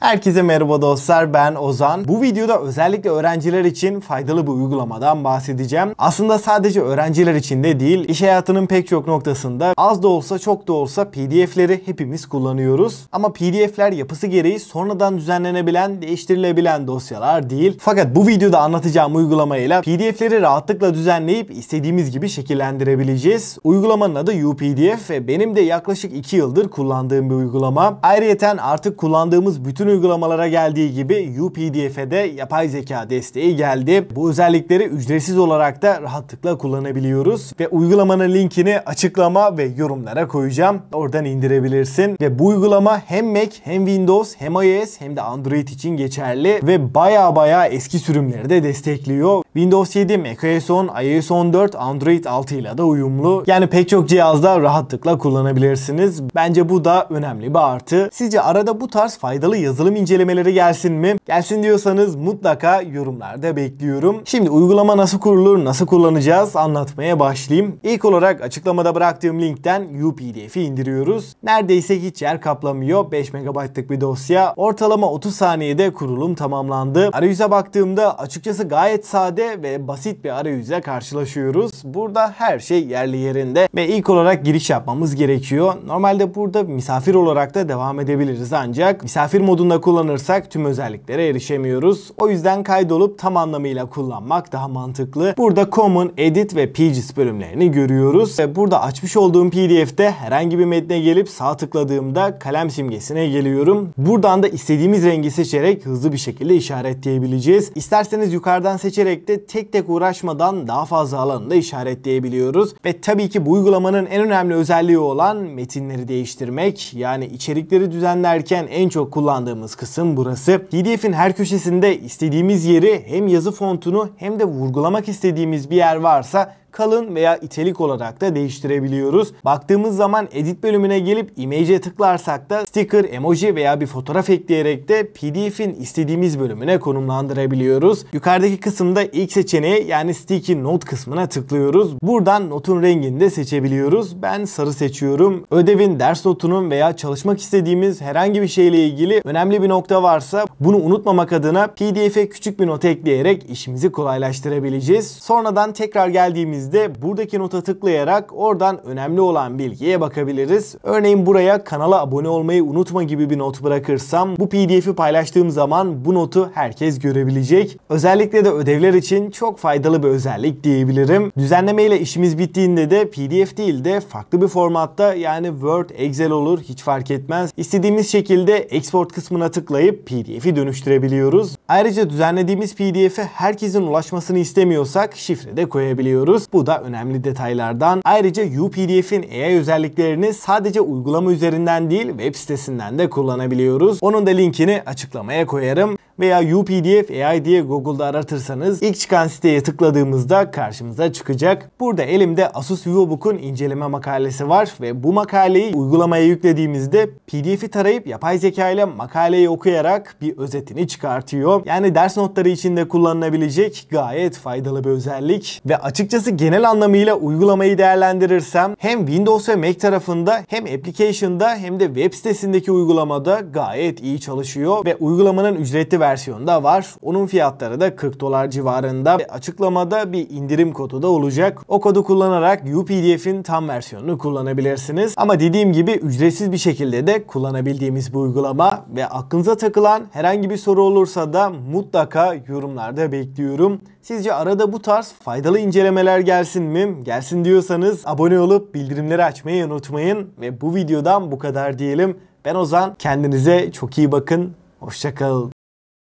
Herkese merhaba dostlar ben Ozan. Bu videoda özellikle öğrenciler için faydalı bir uygulamadan bahsedeceğim. Aslında sadece öğrenciler için de değil iş hayatının pek çok noktasında az da olsa çok da olsa pdf'leri hepimiz kullanıyoruz. Ama pdf'ler yapısı gereği sonradan düzenlenebilen değiştirilebilen dosyalar değil. Fakat bu videoda anlatacağım uygulamayla pdf'leri rahatlıkla düzenleyip istediğimiz gibi şekillendirebileceğiz. Uygulamanın adı UPDF ve benim de yaklaşık 2 yıldır kullandığım bir uygulama. Ayrıyeten artık kullandığımız bütün uygulamalara geldiği gibi UPDF'e de yapay zeka desteği geldi. Bu özellikleri ücretsiz olarak da rahatlıkla kullanabiliyoruz ve uygulamanın linkini açıklama ve yorumlara koyacağım. Oradan indirebilirsin ve bu uygulama hem Mac hem Windows hem iOS hem de Android için geçerli ve baya baya eski sürümleri de destekliyor. Windows 7, macOS 10, iOS 14, Android 6 ile de uyumlu. Yani pek çok cihazda rahatlıkla kullanabilirsiniz. Bence bu da önemli bir artı. Sizce arada bu tarz faydalı yazı yazılım incelemeleri gelsin mi? Gelsin diyorsanız mutlaka yorumlarda bekliyorum. Şimdi uygulama nasıl kurulur, nasıl kullanacağız anlatmaya başlayayım. İlk olarak açıklamada bıraktığım linkten UPDF'i indiriyoruz. Neredeyse hiç yer kaplamıyor. 5 MB'lık bir dosya. Ortalama 30 saniyede kurulum tamamlandı. Arayüze baktığımda açıkçası gayet sade ve basit bir arayüze karşılaşıyoruz. Burada her şey yerli yerinde ve ilk olarak giriş yapmamız gerekiyor. Normalde burada misafir olarak da devam edebiliriz ancak misafir modunda sonunda kullanırsak tüm özelliklere erişemiyoruz. O yüzden kaydolup tam anlamıyla kullanmak daha mantıklı. Burada Common, Edit ve Pages bölümlerini görüyoruz. Ve burada açmış olduğum PDF'de herhangi bir metne gelip sağ tıkladığımda kalem simgesine geliyorum. Buradan da istediğimiz rengi seçerek hızlı bir şekilde işaretleyebileceğiz. İsterseniz yukarıdan seçerek de tek tek uğraşmadan daha fazla alanında işaretleyebiliyoruz. Ve tabii ki bu uygulamanın en önemli özelliği olan metinleri değiştirmek. Yani içerikleri düzenlerken en çok kullandığımız yapacağımız kısım burası. PDF'in her köşesinde istediğimiz yeri hem yazı fontunu hem de vurgulamak istediğimiz bir yer varsa kalın veya itelik olarak da değiştirebiliyoruz. Baktığımız zaman edit bölümüne gelip image'e tıklarsak da sticker, emoji veya bir fotoğraf ekleyerek de pdf'in istediğimiz bölümüne konumlandırabiliyoruz. Yukarıdaki kısımda ilk seçeneği yani sticky note kısmına tıklıyoruz. Buradan notun rengini de seçebiliyoruz. Ben sarı seçiyorum. Ödevin, ders notunun veya çalışmak istediğimiz herhangi bir şeyle ilgili önemli bir nokta varsa bunu unutmamak adına pdf'e küçük bir not ekleyerek işimizi kolaylaştırabileceğiz. Sonradan tekrar geldiğimiz geldiğimizde buradaki nota tıklayarak oradan önemli olan bilgiye bakabiliriz. Örneğin buraya kanala abone olmayı unutma gibi bir not bırakırsam bu pdf'i paylaştığım zaman bu notu herkes görebilecek. Özellikle de ödevler için çok faydalı bir özellik diyebilirim. Düzenleme ile işimiz bittiğinde de pdf değil de farklı bir formatta yani Word, Excel olur hiç fark etmez. İstediğimiz şekilde export kısmına tıklayıp pdf'i dönüştürebiliyoruz. Ayrıca düzenlediğimiz pdf'e herkesin ulaşmasını istemiyorsak şifre de koyabiliyoruz. Bu da önemli detaylardan. Ayrıca UPDF'in AI özelliklerini sadece uygulama üzerinden değil web sitesinden de kullanabiliyoruz. Onun da linkini açıklamaya koyarım veya UPDF AI diye Google'da aratırsanız ilk çıkan siteye tıkladığımızda karşımıza çıkacak. Burada elimde Asus VivoBook'un inceleme makalesi var ve bu makaleyi uygulamaya yüklediğimizde PDF'i tarayıp yapay zeka ile makaleyi okuyarak bir özetini çıkartıyor. Yani ders notları içinde kullanılabilecek gayet faydalı bir özellik ve açıkçası genel anlamıyla uygulamayı değerlendirirsem hem Windows ve Mac tarafında hem application'da hem de web sitesindeki uygulamada gayet iyi çalışıyor ve uygulamanın ücreti versiyonu versiyonu da var. Onun fiyatları da 40 dolar civarında. Açıklamada bir indirim kodu da olacak. O kodu kullanarak UPDF'in tam versiyonunu kullanabilirsiniz. Ama dediğim gibi ücretsiz bir şekilde de kullanabildiğimiz bu uygulama ve aklınıza takılan herhangi bir soru olursa da mutlaka yorumlarda bekliyorum. Sizce arada bu tarz faydalı incelemeler gelsin mi? Gelsin diyorsanız abone olup bildirimleri açmayı unutmayın ve bu videodan bu kadar diyelim. Ben Ozan. Kendinize çok iyi bakın. Hoşçakalın.